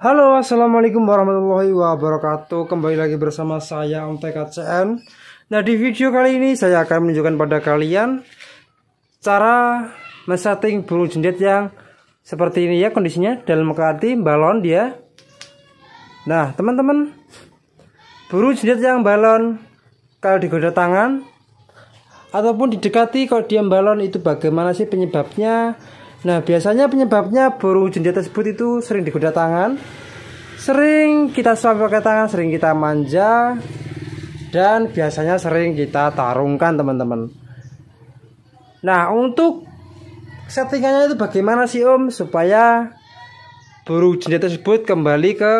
Halo, assalamualaikum warahmatullahi wabarakatuh. Kembali lagi bersama saya Om TKCN. Nah, di video kali ini saya akan menunjukkan pada kalian cara men-setting burung jendet yang seperti ini ya kondisinya dalam arti balon dia. Nah, teman-teman, burung jendet yang balon kalau digoda tangan ataupun didekati kalau dia balon itu bagaimana sih penyebabnya? Nah, biasanya penyebabnya burung jendela tersebut itu sering digoda tangan, sering kita suap pakai tangan, sering kita manja, dan biasanya sering kita tarungkan teman-teman. Nah, untuk settingannya itu bagaimana sih Om supaya burung jendela tersebut kembali ke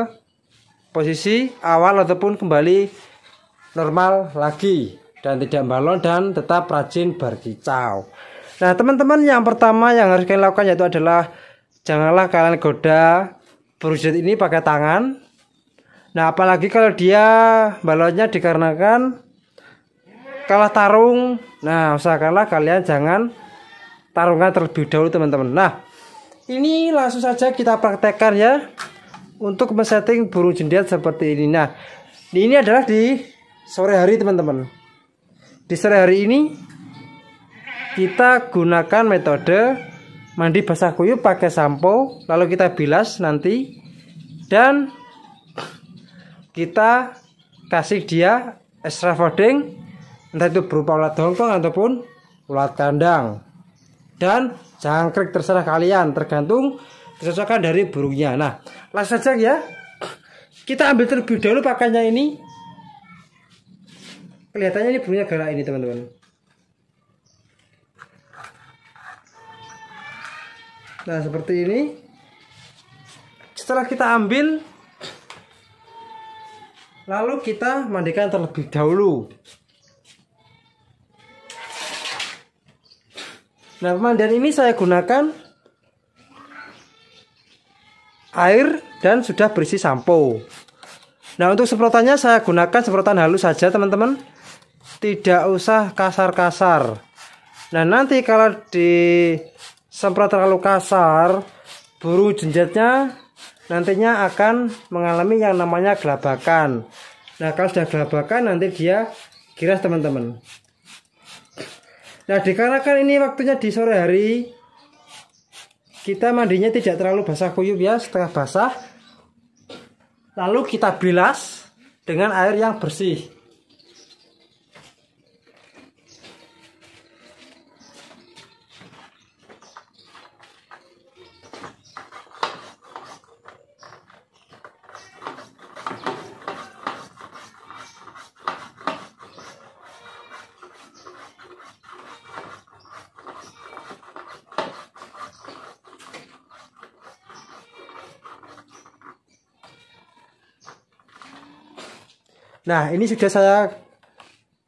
posisi awal ataupun kembali normal lagi dan tidak balon dan tetap rajin berkicau. Nah, teman-teman yang pertama yang harus kalian lakukan yaitu adalah janganlah kalian goda perwujud ini pakai tangan. Nah, apalagi kalau dia balonnya dikarenakan kalah tarung. Nah, usahakanlah kalian jangan tarungan terlebih dahulu, teman-teman. Nah, ini langsung saja kita praktekkan ya untuk men-setting burung jendel seperti ini. Nah, ini adalah di sore hari, teman-teman. Di sore hari ini kita gunakan metode mandi basah kuyup pakai sampo lalu kita bilas nanti dan kita kasih dia extra fooding entah itu berupa ulat dongkong ataupun ulat kandang dan jangkrik terserah kalian tergantung kecocokan dari burungnya nah langsung saja ya kita ambil terlebih dahulu pakainya ini kelihatannya ini burungnya gerak ini teman-teman nah seperti ini setelah kita ambil lalu kita mandikan terlebih dahulu nah pemandian ini saya gunakan air dan sudah berisi sampo nah untuk semprotannya saya gunakan semprotan halus saja teman-teman tidak usah kasar-kasar nah nanti kalau di Semprot terlalu kasar, buru jenjatnya nantinya akan mengalami yang namanya gelabakan. Nah, kalau sudah gelabakan nanti dia giras teman-teman. Nah, dikarenakan ini waktunya di sore hari, kita mandinya tidak terlalu basah kuyup ya, setengah basah. Lalu kita bilas dengan air yang bersih. Nah, ini sudah saya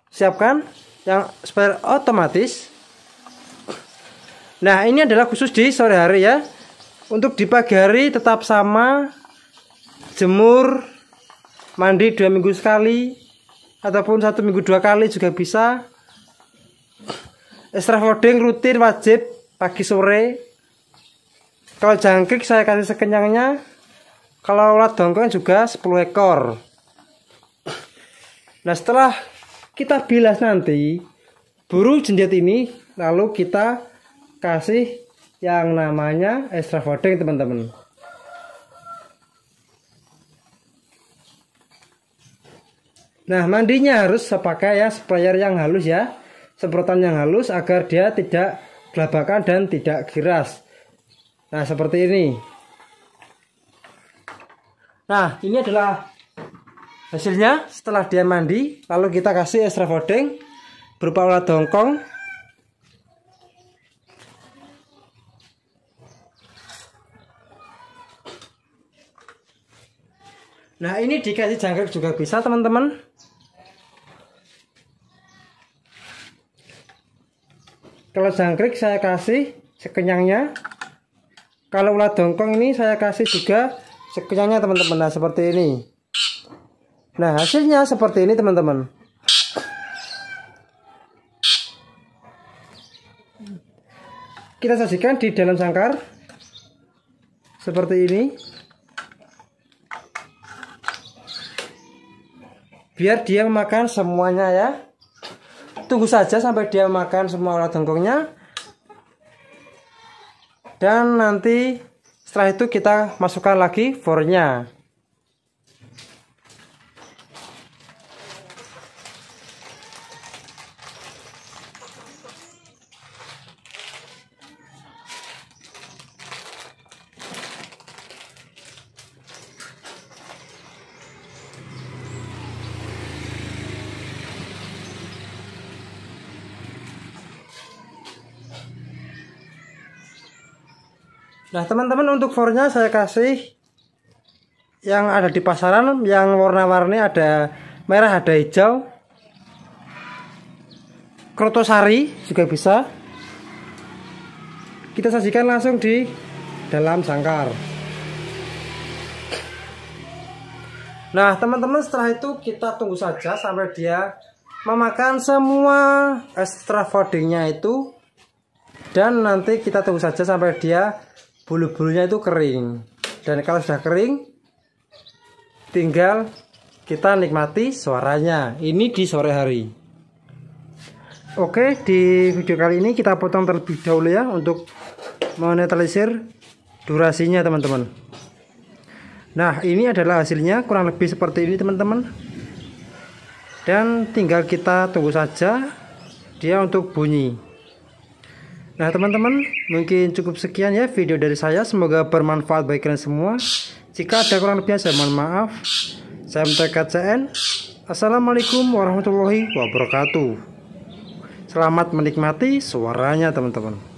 siapkan yang spare otomatis. Nah, ini adalah khusus di sore hari ya. Untuk di pagi hari tetap sama jemur, mandi dua minggu sekali ataupun satu minggu dua kali juga bisa. Extra loading rutin wajib pagi sore. Kalau jangkrik saya kasih sekenyangnya. Kalau ulat dongkong juga 10 ekor. Nah setelah kita bilas nanti buru jenjet ini lalu kita kasih yang namanya extra fodeng teman-teman. Nah mandinya harus sepakai ya sprayer yang halus ya semprotan yang halus agar dia tidak gelabakan dan tidak giras. Nah seperti ini. Nah ini adalah hasilnya setelah dia mandi lalu kita kasih extra voting berupa ulat dongkong nah ini dikasih jangkrik juga bisa teman-teman kalau jangkrik saya kasih sekenyangnya kalau ulat dongkong ini saya kasih juga sekenyangnya teman-teman nah seperti ini Nah, hasilnya seperti ini, teman-teman. Kita sajikan di dalam sangkar seperti ini. Biar dia makan semuanya ya. Tunggu saja sampai dia makan semua orang tengkongnya. Dan nanti setelah itu kita masukkan lagi fornya. Nah teman-teman untuk fornya saya kasih yang ada di pasaran yang warna-warni ada merah ada hijau krotosari juga bisa kita sajikan langsung di dalam sangkar nah teman-teman setelah itu kita tunggu saja sampai dia memakan semua extra foodingnya itu dan nanti kita tunggu saja sampai dia bulu-bulunya itu kering dan kalau sudah kering tinggal kita nikmati suaranya ini di sore hari oke di video kali ini kita potong terlebih dahulu ya untuk menetralisir durasinya teman-teman nah ini adalah hasilnya kurang lebih seperti ini teman-teman dan tinggal kita tunggu saja dia untuk bunyi Nah teman-teman mungkin cukup sekian ya video dari saya semoga bermanfaat bagi kalian semua. Jika ada kurang lebihnya saya mohon maaf. Saya MTKCN. Assalamualaikum warahmatullahi wabarakatuh. Selamat menikmati suaranya teman-teman.